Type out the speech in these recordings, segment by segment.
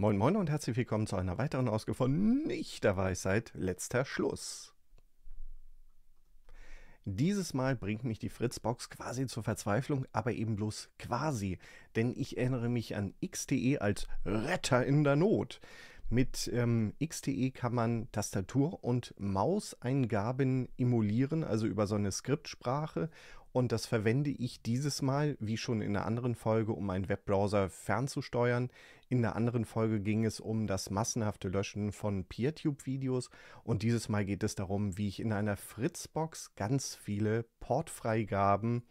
Moin Moin und herzlich willkommen zu einer weiteren Ausgabe von Nicht der Weisheit, letzter Schluss. Dieses Mal bringt mich die Fritzbox quasi zur Verzweiflung, aber eben bloß quasi, denn ich erinnere mich an XTE als Retter in der Not. Mit ähm, XTE kann man Tastatur- und Mauseingaben emulieren, also über so eine Skriptsprache und das verwende ich dieses Mal, wie schon in einer anderen Folge, um einen Webbrowser fernzusteuern. In einer anderen Folge ging es um das massenhafte Löschen von PeerTube-Videos. Und dieses Mal geht es darum, wie ich in einer Fritzbox ganz viele Portfreigaben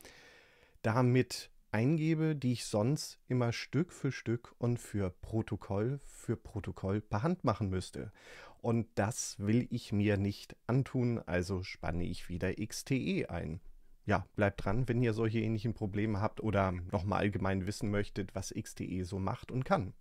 damit eingebe, die ich sonst immer Stück für Stück und für Protokoll für Protokoll per Hand machen müsste. Und das will ich mir nicht antun, also spanne ich wieder XTE ein ja, bleibt dran, wenn ihr solche ähnlichen Probleme habt oder nochmal allgemein wissen möchtet, was XDE so macht und kann.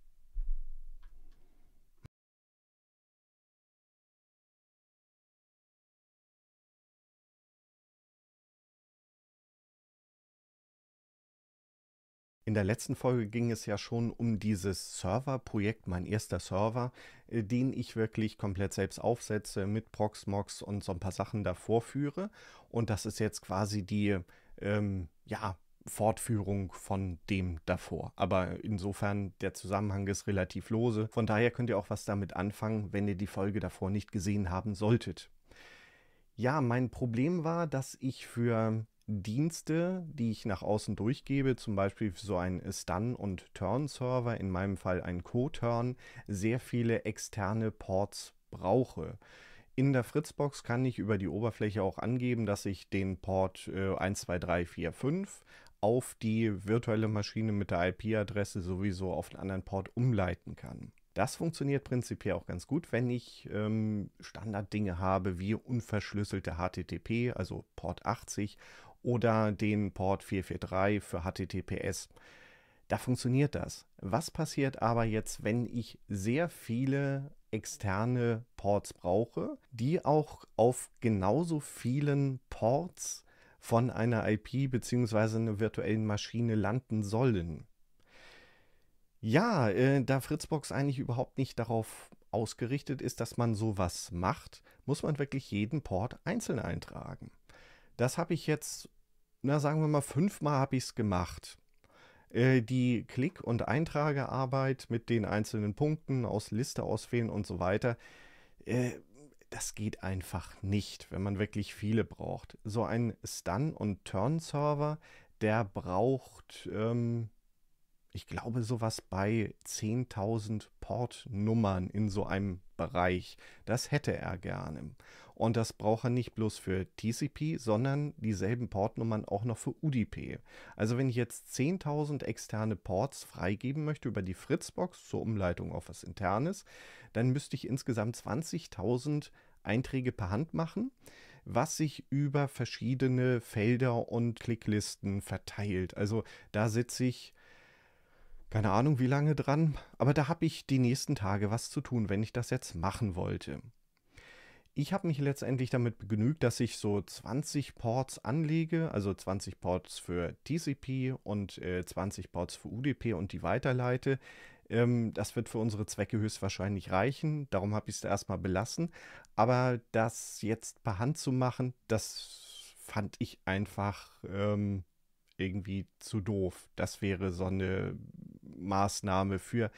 In der letzten Folge ging es ja schon um dieses Serverprojekt, mein erster Server, äh, den ich wirklich komplett selbst aufsetze mit Proxmox und so ein paar Sachen davor führe. Und das ist jetzt quasi die, ähm, ja, Fortführung von dem davor. Aber insofern, der Zusammenhang ist relativ lose. Von daher könnt ihr auch was damit anfangen, wenn ihr die Folge davor nicht gesehen haben solltet. Ja, mein Problem war, dass ich für Dienste, die ich nach außen durchgebe, zum Beispiel so ein Stun- und Turn-Server, in meinem Fall ein Co-Turn, sehr viele externe Ports brauche. In der Fritzbox kann ich über die Oberfläche auch angeben, dass ich den Port äh, 12345 auf die virtuelle Maschine mit der IP-Adresse sowieso auf einen anderen Port umleiten kann. Das funktioniert prinzipiell auch ganz gut, wenn ich ähm, Standarddinge habe wie unverschlüsselte HTTP, also Port 80 oder den Port 443 für HTTPS. Da funktioniert das. Was passiert aber jetzt, wenn ich sehr viele externe Ports brauche, die auch auf genauso vielen Ports von einer IP bzw. einer virtuellen Maschine landen sollen? Ja, äh, da Fritzbox eigentlich überhaupt nicht darauf ausgerichtet ist, dass man sowas macht, muss man wirklich jeden Port einzeln eintragen. Das habe ich jetzt, na sagen wir mal, fünfmal habe ich es gemacht. Äh, die Klick- und Eintragearbeit mit den einzelnen Punkten aus Liste auswählen und so weiter, äh, das geht einfach nicht, wenn man wirklich viele braucht. So ein Stun- und Turn-Server, der braucht ähm, ich glaube, sowas bei 10.000 Portnummern in so einem Bereich. Das hätte er gerne. Und das braucht er nicht bloß für TCP, sondern dieselben Portnummern auch noch für UDP. Also wenn ich jetzt 10.000 externe Ports freigeben möchte über die Fritzbox zur Umleitung auf was Internes, dann müsste ich insgesamt 20.000 Einträge per Hand machen, was sich über verschiedene Felder und Klicklisten verteilt. Also da sitze ich keine Ahnung wie lange dran, aber da habe ich die nächsten Tage was zu tun, wenn ich das jetzt machen wollte. Ich habe mich letztendlich damit begnügt, dass ich so 20 Ports anlege, also 20 Ports für TCP und äh, 20 Ports für UDP und die weiterleite. Ähm, das wird für unsere Zwecke höchstwahrscheinlich reichen, darum habe ich es da erstmal belassen. Aber das jetzt per Hand zu machen, das fand ich einfach ähm, irgendwie zu doof. Das wäre so eine Maßnahme für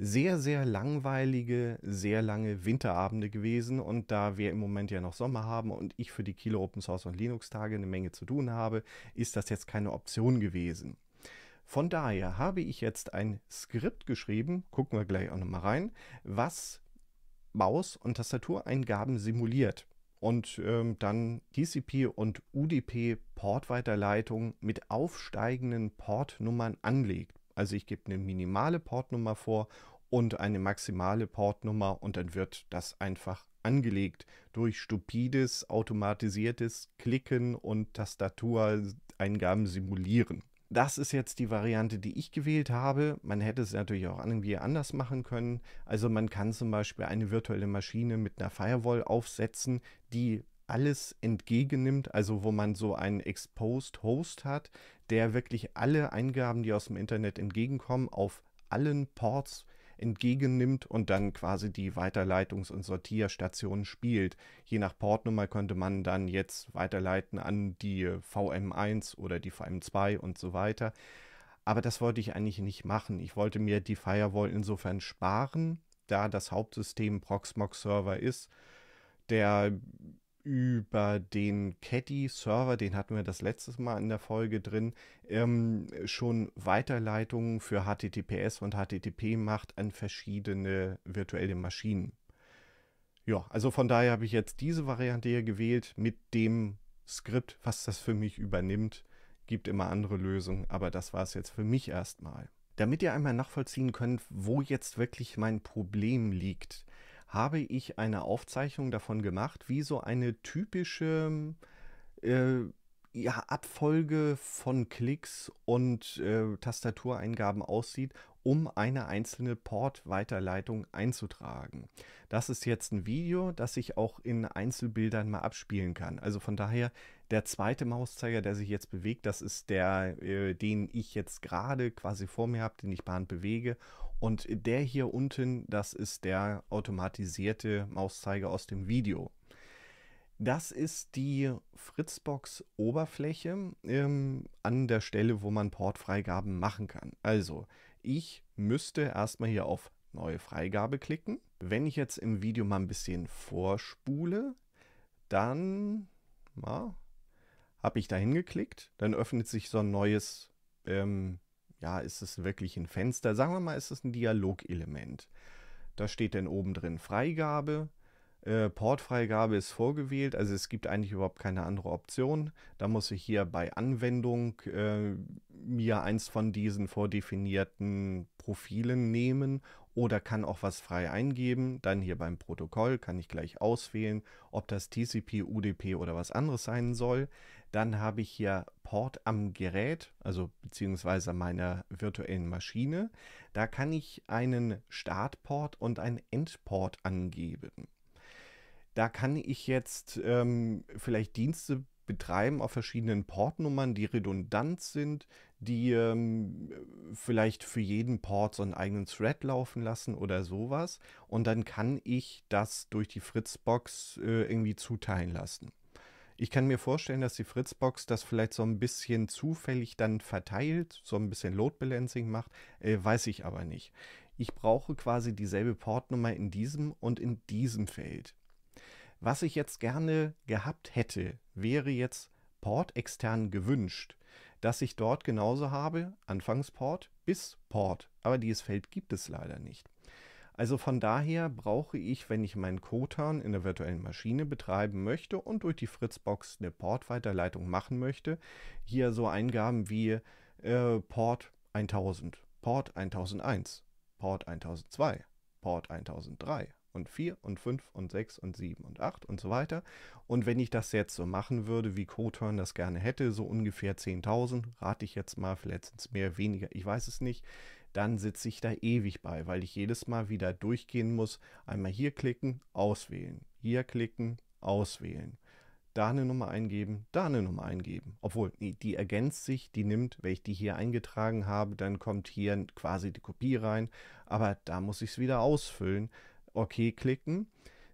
sehr, sehr langweilige, sehr lange Winterabende gewesen. Und da wir im Moment ja noch Sommer haben und ich für die Kilo Open Source und Linux Tage eine Menge zu tun habe, ist das jetzt keine Option gewesen. Von daher habe ich jetzt ein Skript geschrieben, gucken wir gleich auch nochmal rein, was Maus- und Tastatureingaben simuliert und ähm, dann TCP und UDP Portweiterleitung mit aufsteigenden Portnummern anlegt. Also ich gebe eine minimale Portnummer vor und eine maximale Portnummer und dann wird das einfach angelegt durch stupides automatisiertes Klicken und Tastatureingaben simulieren das ist jetzt die Variante, die ich gewählt habe. Man hätte es natürlich auch irgendwie anders machen können. Also man kann zum Beispiel eine virtuelle Maschine mit einer Firewall aufsetzen, die alles entgegennimmt, also wo man so einen Exposed Host hat, der wirklich alle Eingaben, die aus dem Internet entgegenkommen, auf allen Ports äh, entgegennimmt und dann quasi die Weiterleitungs- und Sortierstation spielt. Je nach Portnummer könnte man dann jetzt weiterleiten an die VM1 oder die VM2 und so weiter. Aber das wollte ich eigentlich nicht machen. Ich wollte mir die Firewall insofern sparen, da das Hauptsystem Proxmox Server ist, der über den Caddy-Server, den hatten wir das letzte Mal in der Folge drin, ähm, schon Weiterleitungen für HTTPS und HTTP macht an verschiedene virtuelle Maschinen. Ja, also von daher habe ich jetzt diese Variante hier gewählt mit dem Skript, was das für mich übernimmt. Gibt immer andere Lösungen, aber das war es jetzt für mich erstmal. Damit ihr einmal nachvollziehen könnt, wo jetzt wirklich mein Problem liegt, habe ich eine Aufzeichnung davon gemacht, wie so eine typische äh, ja, Abfolge von Klicks und äh, Tastatureingaben aussieht, um eine einzelne Port-Weiterleitung einzutragen. Das ist jetzt ein Video, das ich auch in Einzelbildern mal abspielen kann. Also von daher, der zweite Mauszeiger, der sich jetzt bewegt, das ist der, äh, den ich jetzt gerade quasi vor mir habe, den ich per bewege und der hier unten, das ist der automatisierte Mauszeiger aus dem Video. Das ist die Fritzbox-Oberfläche ähm, an der Stelle, wo man Portfreigaben machen kann. Also, ich müsste erstmal hier auf Neue Freigabe klicken. Wenn ich jetzt im Video mal ein bisschen vorspule, dann habe ich da hingeklickt. Dann öffnet sich so ein neues ähm, ja, ist es wirklich ein Fenster? Sagen wir mal, ist es ein Dialogelement. Da steht dann oben drin Freigabe. Äh, Portfreigabe ist vorgewählt, also es gibt eigentlich überhaupt keine andere Option. Da muss ich hier bei Anwendung äh, mir eins von diesen vordefinierten Profilen nehmen oder kann auch was frei eingeben. Dann hier beim Protokoll kann ich gleich auswählen, ob das TCP, UDP oder was anderes sein soll. Dann habe ich hier Port am Gerät, also beziehungsweise meiner virtuellen Maschine. Da kann ich einen Startport und einen Endport angeben. Da kann ich jetzt ähm, vielleicht Dienste betreiben auf verschiedenen Portnummern, die redundant sind, die ähm, vielleicht für jeden Port so einen eigenen Thread laufen lassen oder sowas. Und dann kann ich das durch die Fritzbox äh, irgendwie zuteilen lassen. Ich kann mir vorstellen, dass die Fritzbox das vielleicht so ein bisschen zufällig dann verteilt, so ein bisschen Load Balancing macht, äh, weiß ich aber nicht. Ich brauche quasi dieselbe Portnummer in diesem und in diesem Feld. Was ich jetzt gerne gehabt hätte, wäre jetzt Port extern gewünscht, dass ich dort genauso habe, Anfangsport bis Port, aber dieses Feld gibt es leider nicht. Also von daher brauche ich, wenn ich meinen Cotan in der virtuellen Maschine betreiben möchte und durch die Fritzbox eine Portweiterleitung machen möchte, hier so Eingaben wie äh, Port 1000, Port 1001, Port 1002, Port 1003 und 4 und 5 und 6 und 7 und 8 und so weiter. Und wenn ich das jetzt so machen würde, wie Coturn das gerne hätte, so ungefähr 10.000, rate ich jetzt mal, vielleicht sind es mehr, weniger, ich weiß es nicht dann sitze ich da ewig bei, weil ich jedes Mal wieder durchgehen muss. Einmal hier klicken, auswählen. Hier klicken, auswählen. Da eine Nummer eingeben, da eine Nummer eingeben. Obwohl, nee, die ergänzt sich, die nimmt, wenn ich die hier eingetragen habe, dann kommt hier quasi die Kopie rein. Aber da muss ich es wieder ausfüllen. OK klicken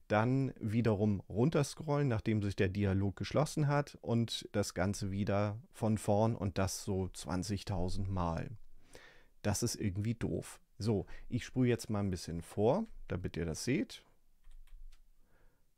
dann wiederum runterscrollen, nachdem sich der Dialog geschlossen hat und das Ganze wieder von vorn und das so 20.000 Mal. Das ist irgendwie doof. So, ich sprühe jetzt mal ein bisschen vor, damit ihr das seht.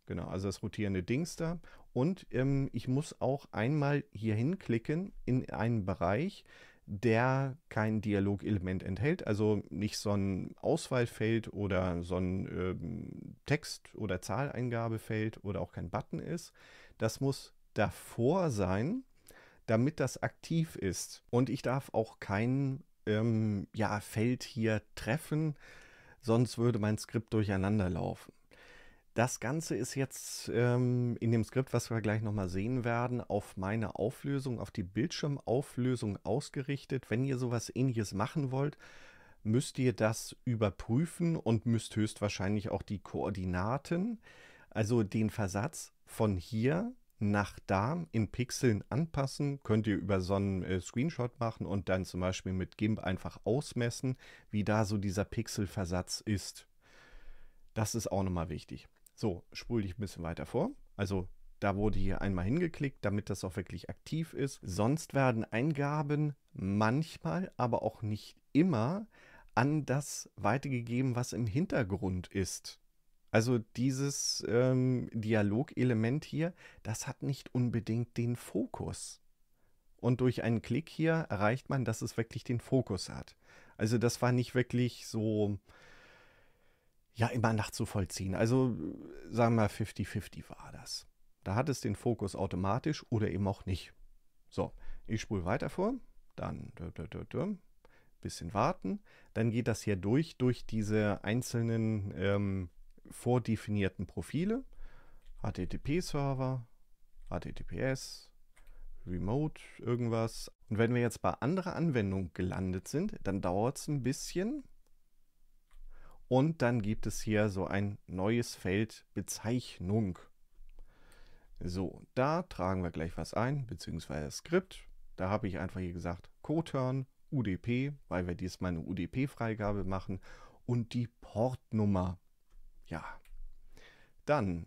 Genau, also das rotierende Dings da. Und ähm, ich muss auch einmal hier hinklicken in einen Bereich, der kein Dialogelement enthält, also nicht so ein Auswahlfeld oder so ein ähm, Text- oder Zahleingabefeld oder auch kein Button ist. Das muss davor sein, damit das aktiv ist. Und ich darf auch keinen ähm, ja, Feld hier treffen, sonst würde mein Skript durcheinander laufen. Das Ganze ist jetzt ähm, in dem Skript, was wir gleich nochmal sehen werden, auf meine Auflösung, auf die Bildschirmauflösung ausgerichtet. Wenn ihr sowas ähnliches machen wollt, müsst ihr das überprüfen und müsst höchstwahrscheinlich auch die Koordinaten, also den Versatz von hier nach Darm in Pixeln anpassen. Könnt ihr über so einen äh, Screenshot machen und dann zum Beispiel mit GIMP einfach ausmessen, wie da so dieser Pixelversatz ist. Das ist auch nochmal wichtig. So, spule dich ein bisschen weiter vor. Also da wurde hier einmal hingeklickt, damit das auch wirklich aktiv ist. Sonst werden Eingaben manchmal, aber auch nicht immer an das weitergegeben, was im Hintergrund ist. Also dieses ähm, Dialogelement hier, das hat nicht unbedingt den Fokus. Und durch einen Klick hier erreicht man, dass es wirklich den Fokus hat. Also das war nicht wirklich so, ja, immer nachzuvollziehen. Also sagen wir 50-50 war das. Da hat es den Fokus automatisch oder eben auch nicht. So, ich spule weiter vor, dann bisschen warten, dann geht das hier durch, durch diese einzelnen ähm, vordefinierten Profile. HTTP-Server, HTTPS, Remote, irgendwas. Und wenn wir jetzt bei anderer Anwendung gelandet sind, dann dauert es ein bisschen. Und dann gibt es hier so ein neues Feld Bezeichnung. So, da tragen wir gleich was ein, beziehungsweise Skript. Da habe ich einfach hier gesagt, Coturn, UDP, weil wir diesmal eine UDP-Freigabe machen und die Portnummer. Ja. Dann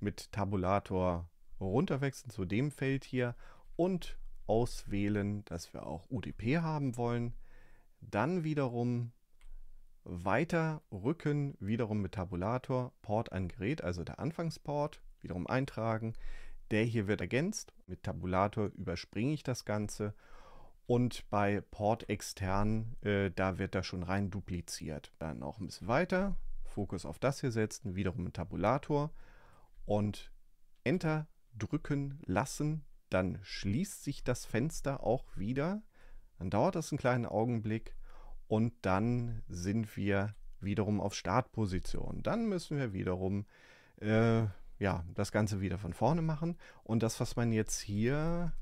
mit Tabulator runterwechseln zu dem Feld hier und auswählen, dass wir auch UDP haben wollen. Dann wiederum weiter rücken, wiederum mit Tabulator, Port an Gerät, also der Anfangsport, wiederum eintragen. Der hier wird ergänzt. Mit Tabulator überspringe ich das Ganze. Und bei Port extern, äh, da wird das schon rein dupliziert. Dann noch ein bisschen weiter, Fokus auf das hier setzen, wiederum einen Tabulator und Enter drücken lassen, dann schließt sich das Fenster auch wieder. Dann dauert das einen kleinen Augenblick und dann sind wir wiederum auf Startposition. Dann müssen wir wiederum äh, ja, das Ganze wieder von vorne machen. Und das, was man jetzt hier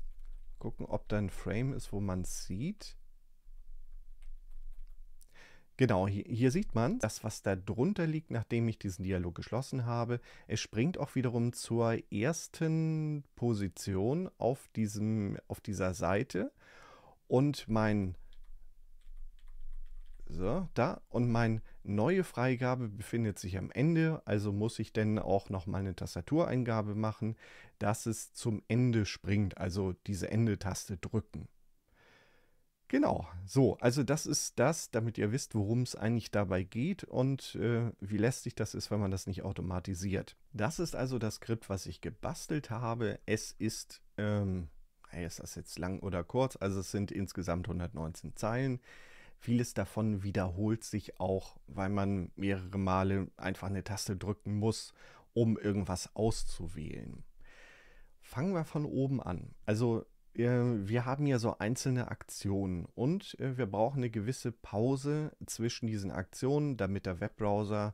gucken, ob da ein Frame ist, wo man sieht. Genau, hier, hier sieht man das, was da drunter liegt, nachdem ich diesen Dialog geschlossen habe. Es springt auch wiederum zur ersten Position auf, diesem, auf dieser Seite. Und mein so, da. Und meine neue Freigabe befindet sich am Ende, also muss ich dann auch noch mal eine Tastatureingabe machen, dass es zum Ende springt, also diese Endetaste drücken. Genau, so, also das ist das, damit ihr wisst, worum es eigentlich dabei geht und äh, wie lästig das ist, wenn man das nicht automatisiert. Das ist also das Skript, was ich gebastelt habe. Es ist, ähm, ist das jetzt lang oder kurz? Also es sind insgesamt 119 Zeilen. Vieles davon wiederholt sich auch, weil man mehrere Male einfach eine Taste drücken muss, um irgendwas auszuwählen. Fangen wir von oben an. Also ähm, wir haben ja so einzelne Aktionen und äh, wir brauchen eine gewisse Pause zwischen diesen Aktionen, damit der Webbrowser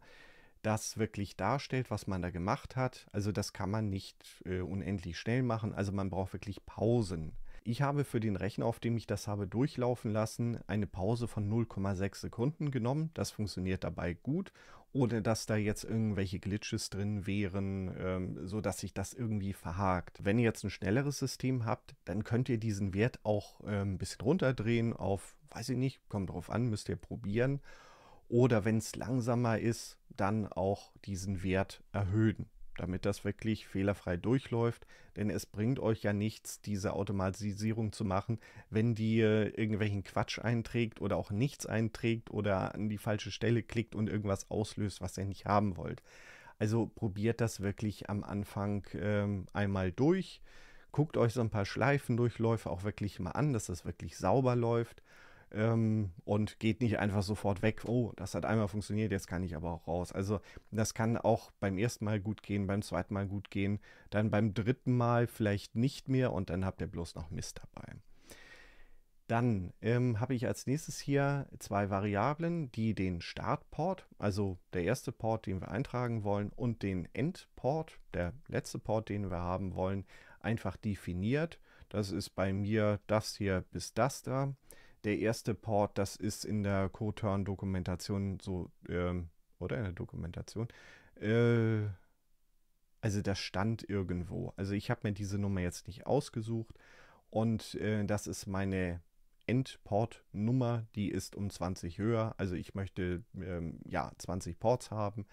das wirklich darstellt, was man da gemacht hat. Also das kann man nicht äh, unendlich schnell machen. Also man braucht wirklich Pausen. Ich habe für den Rechner, auf dem ich das habe durchlaufen lassen, eine Pause von 0,6 Sekunden genommen. Das funktioniert dabei gut, ohne dass da jetzt irgendwelche Glitches drin wären, ähm, so dass sich das irgendwie verhakt. Wenn ihr jetzt ein schnelleres System habt, dann könnt ihr diesen Wert auch ähm, ein bisschen runterdrehen auf, weiß ich nicht, kommt drauf an, müsst ihr probieren. Oder wenn es langsamer ist, dann auch diesen Wert erhöhen damit das wirklich fehlerfrei durchläuft. Denn es bringt euch ja nichts, diese Automatisierung zu machen, wenn die äh, irgendwelchen Quatsch einträgt oder auch nichts einträgt oder an die falsche Stelle klickt und irgendwas auslöst, was ihr nicht haben wollt. Also probiert das wirklich am Anfang ähm, einmal durch. Guckt euch so ein paar Schleifendurchläufe auch wirklich mal an, dass das wirklich sauber läuft ähm, und geht nicht einfach sofort weg, oh, das hat einmal funktioniert, jetzt kann ich aber auch raus. Also das kann auch beim ersten Mal gut gehen, beim zweiten Mal gut gehen, dann beim dritten Mal vielleicht nicht mehr und dann habt ihr bloß noch Mist dabei. Dann ähm, habe ich als nächstes hier zwei Variablen, die den Startport, also der erste Port, den wir eintragen wollen, und den Endport, der letzte Port, den wir haben wollen, einfach definiert. Das ist bei mir das hier bis das da der erste Port, das ist in der Coturn-Dokumentation so, ähm, oder in der Dokumentation, äh, also das stand irgendwo. Also ich habe mir diese Nummer jetzt nicht ausgesucht und äh, das ist meine Endport-Nummer, die ist um 20 höher. Also ich möchte ähm, ja 20 Ports haben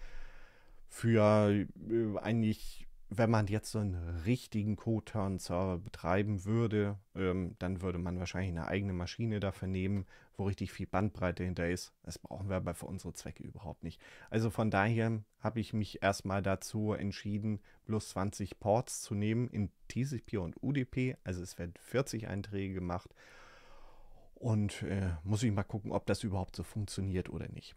für äh, eigentlich wenn man jetzt so einen richtigen Code-Turn-Server betreiben würde, ähm, dann würde man wahrscheinlich eine eigene Maschine dafür nehmen, wo richtig viel Bandbreite hinter ist. Das brauchen wir aber für unsere Zwecke überhaupt nicht. Also von daher habe ich mich erstmal dazu entschieden, bloß 20 Ports zu nehmen in TCP und UDP. Also es werden 40 Einträge gemacht. Und äh, muss ich mal gucken, ob das überhaupt so funktioniert oder nicht.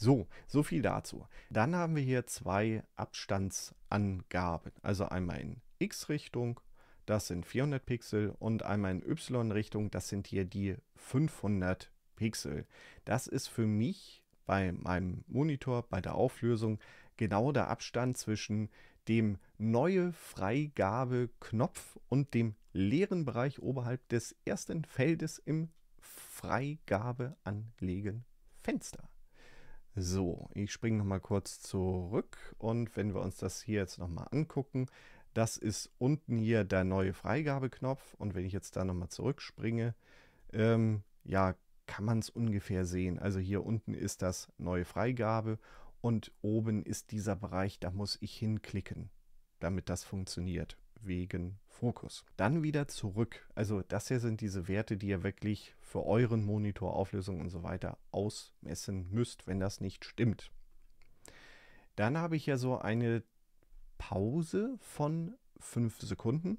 So, so viel dazu. Dann haben wir hier zwei Abstandsangaben, also einmal in x-Richtung, das sind 400 Pixel und einmal in y-Richtung, das sind hier die 500 Pixel. Das ist für mich bei meinem Monitor, bei der Auflösung, genau der Abstand zwischen dem neue Freigabe-Knopf und dem leeren Bereich oberhalb des ersten Feldes im Freigabe anlegen Fenster. So, ich springe nochmal kurz zurück und wenn wir uns das hier jetzt nochmal angucken, das ist unten hier der neue Freigabeknopf und wenn ich jetzt da nochmal zurückspringe, ähm, ja, kann man es ungefähr sehen. Also hier unten ist das neue Freigabe und oben ist dieser Bereich, da muss ich hinklicken, damit das funktioniert wegen Fokus. Dann wieder zurück. Also das hier sind diese Werte, die ihr wirklich für euren Monitor, Auflösung und so weiter ausmessen müsst, wenn das nicht stimmt. Dann habe ich ja so eine Pause von fünf Sekunden.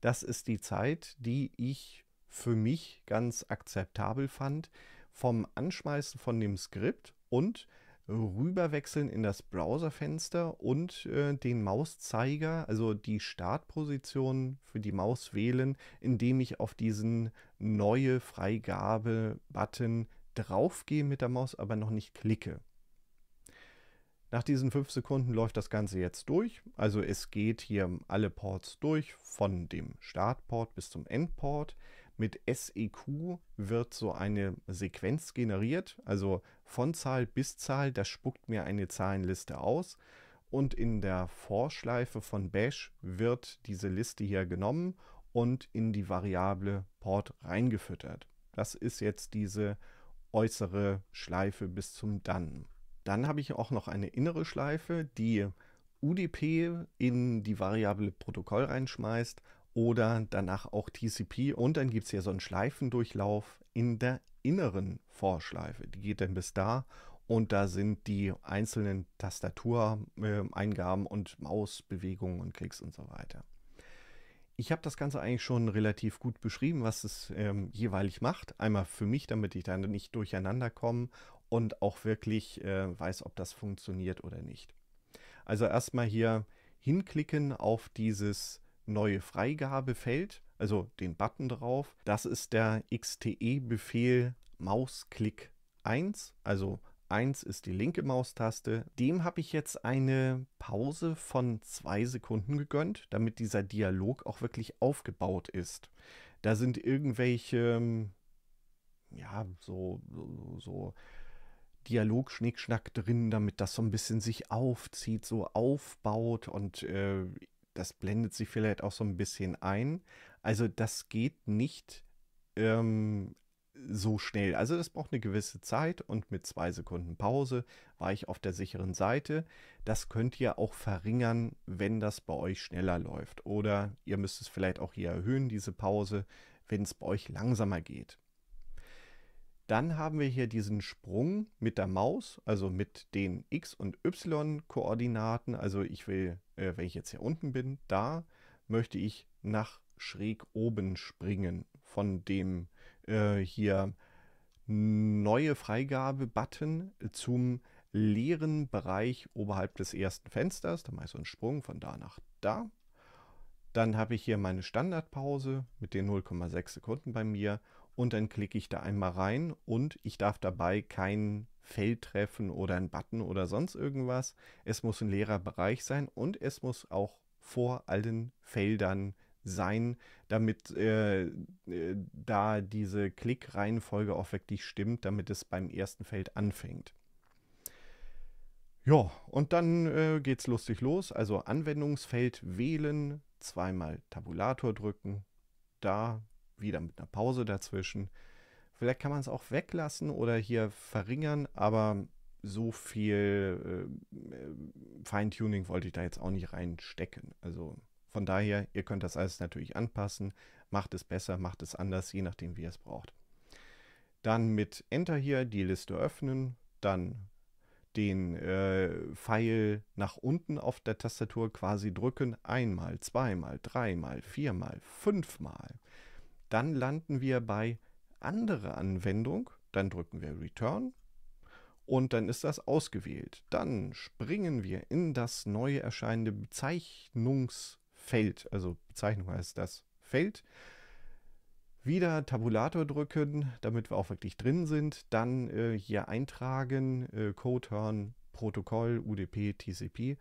Das ist die Zeit, die ich für mich ganz akzeptabel fand vom Anschmeißen von dem Skript und rüberwechseln in das Browserfenster und äh, den Mauszeiger, also die Startposition für die Maus wählen, indem ich auf diesen neue Freigabe-Button draufgehe mit der Maus, aber noch nicht klicke. Nach diesen fünf Sekunden läuft das Ganze jetzt durch. Also es geht hier alle Ports durch, von dem Startport bis zum Endport. Mit SEQ wird so eine Sequenz generiert, also von Zahl bis Zahl, das spuckt mir eine Zahlenliste aus. Und in der Vorschleife von Bash wird diese Liste hier genommen und in die Variable Port reingefüttert. Das ist jetzt diese äußere Schleife bis zum Dann. Dann habe ich auch noch eine innere Schleife, die UDP in die Variable Protokoll reinschmeißt oder danach auch TCP und dann gibt es ja so einen Schleifendurchlauf in der inneren Vorschleife. Die geht dann bis da und da sind die einzelnen Tastatureingaben und Mausbewegungen und Klicks und so weiter. Ich habe das Ganze eigentlich schon relativ gut beschrieben, was es ähm, jeweilig macht. Einmal für mich, damit ich dann nicht durcheinander komme und auch wirklich äh, weiß, ob das funktioniert oder nicht. Also erstmal hier hinklicken auf dieses neue Freigabefeld, also den Button drauf. Das ist der XTE-Befehl Mausklick 1, also 1 ist die linke Maustaste. Dem habe ich jetzt eine Pause von 2 Sekunden gegönnt, damit dieser Dialog auch wirklich aufgebaut ist. Da sind irgendwelche, ja, so, so, so Dialog Schnickschnack drin, damit das so ein bisschen sich aufzieht, so aufbaut und äh, das blendet sich vielleicht auch so ein bisschen ein. Also das geht nicht ähm, so schnell. Also das braucht eine gewisse Zeit und mit zwei Sekunden Pause war ich auf der sicheren Seite. Das könnt ihr auch verringern, wenn das bei euch schneller läuft. Oder ihr müsst es vielleicht auch hier erhöhen, diese Pause, wenn es bei euch langsamer geht. Dann haben wir hier diesen Sprung mit der Maus, also mit den X- und Y-Koordinaten. Also ich will, äh, wenn ich jetzt hier unten bin, da möchte ich nach schräg oben springen von dem äh, hier neue Freigabe-Button zum leeren Bereich oberhalb des ersten Fensters. Da mache ich so einen Sprung von da nach da. Dann habe ich hier meine Standardpause mit den 0,6 Sekunden bei mir und dann klicke ich da einmal rein und ich darf dabei kein Feld treffen oder einen Button oder sonst irgendwas. Es muss ein leerer Bereich sein und es muss auch vor allen Feldern sein, damit äh, äh da diese Klickreihenfolge auch wirklich stimmt, damit es beim ersten Feld anfängt. Ja, und dann äh, es lustig los. Also Anwendungsfeld wählen, zweimal Tabulator drücken, da wieder mit einer Pause dazwischen. Vielleicht kann man es auch weglassen oder hier verringern, aber so viel äh, Feintuning wollte ich da jetzt auch nicht reinstecken. Also von daher, ihr könnt das alles natürlich anpassen, macht es besser, macht es anders, je nachdem, wie ihr es braucht. Dann mit Enter hier die Liste öffnen, dann den äh, Pfeil nach unten auf der Tastatur quasi drücken, einmal, zweimal, dreimal, viermal, fünfmal. Dann landen wir bei andere Anwendung, dann drücken wir Return und dann ist das ausgewählt. Dann springen wir in das neue erscheinende Bezeichnungsfeld, also Bezeichnung heißt das Feld. Wieder Tabulator drücken, damit wir auch wirklich drin sind. Dann äh, hier eintragen, äh, Codehorn, Protokoll, UDP, TCP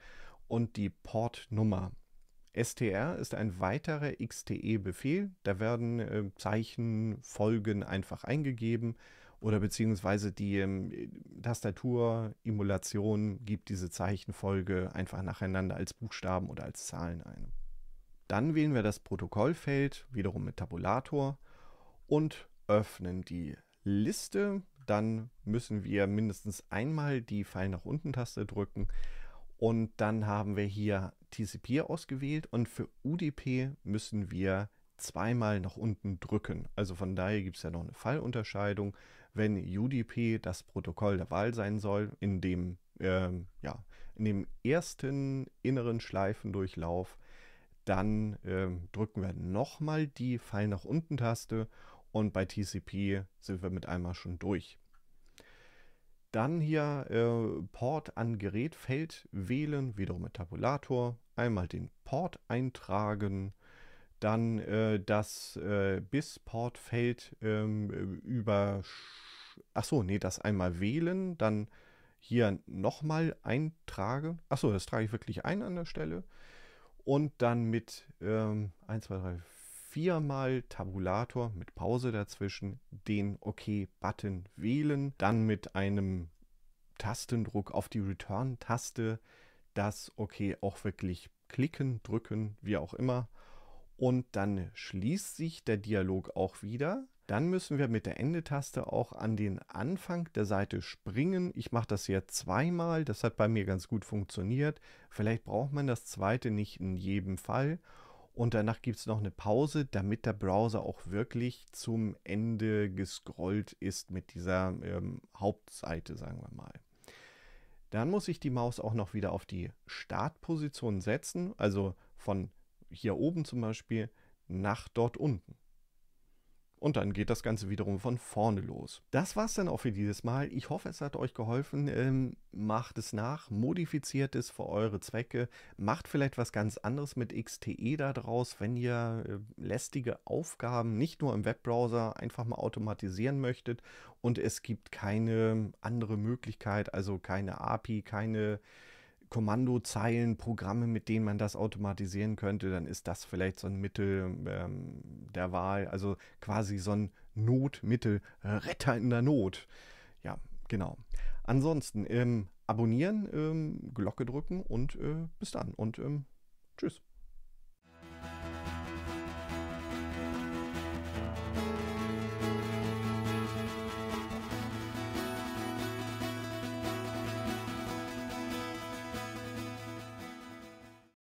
und die Portnummer. STR ist ein weiterer XTE-Befehl. Da werden äh, Zeichenfolgen einfach eingegeben oder beziehungsweise die ähm, Tastatur-Emulation gibt diese Zeichenfolge einfach nacheinander als Buchstaben oder als Zahlen ein. Dann wählen wir das Protokollfeld, wiederum mit Tabulator, und öffnen die Liste. Dann müssen wir mindestens einmal die Pfeil nach unten Taste drücken und dann haben wir hier TCP ausgewählt und für UDP müssen wir zweimal nach unten drücken. Also von daher gibt es ja noch eine Fallunterscheidung. Wenn UDP das Protokoll der Wahl sein soll, in dem, ähm, ja, in dem ersten inneren Schleifendurchlauf, dann ähm, drücken wir nochmal die Fall nach unten Taste und bei TCP sind wir mit einmal schon durch. Dann hier äh, Port an Gerätfeld wählen, wiederum mit Tabulator. Einmal den Port eintragen, dann äh, das äh, BIS-Portfeld ähm, über... Achso, nee, das einmal wählen, dann hier nochmal eintragen. Achso, das trage ich wirklich ein an der Stelle. Und dann mit ähm, 1, 2, 3, 4 viermal Tabulator mit Pause dazwischen den OK-Button okay wählen, dann mit einem Tastendruck auf die Return-Taste das OK auch wirklich klicken, drücken, wie auch immer. Und dann schließt sich der Dialog auch wieder. Dann müssen wir mit der Ende-Taste auch an den Anfang der Seite springen. Ich mache das hier zweimal. Das hat bei mir ganz gut funktioniert. Vielleicht braucht man das zweite nicht in jedem Fall. Und danach gibt es noch eine Pause, damit der Browser auch wirklich zum Ende gescrollt ist mit dieser ähm, Hauptseite, sagen wir mal. Dann muss ich die Maus auch noch wieder auf die Startposition setzen, also von hier oben zum Beispiel nach dort unten. Und dann geht das Ganze wiederum von vorne los. Das war's dann auch für dieses Mal. Ich hoffe, es hat euch geholfen. Ähm, macht es nach, modifiziert es für eure Zwecke. Macht vielleicht was ganz anderes mit XTE daraus, wenn ihr äh, lästige Aufgaben nicht nur im Webbrowser einfach mal automatisieren möchtet und es gibt keine andere Möglichkeit, also keine API, keine Kommandozeilen, Programme, mit denen man das automatisieren könnte, dann ist das vielleicht so ein Mittel ähm, der Wahl, also quasi so ein Notmittel, äh, Retter in der Not. Ja, genau. Ansonsten ähm, abonnieren, ähm, Glocke drücken und äh, bis dann und ähm, tschüss.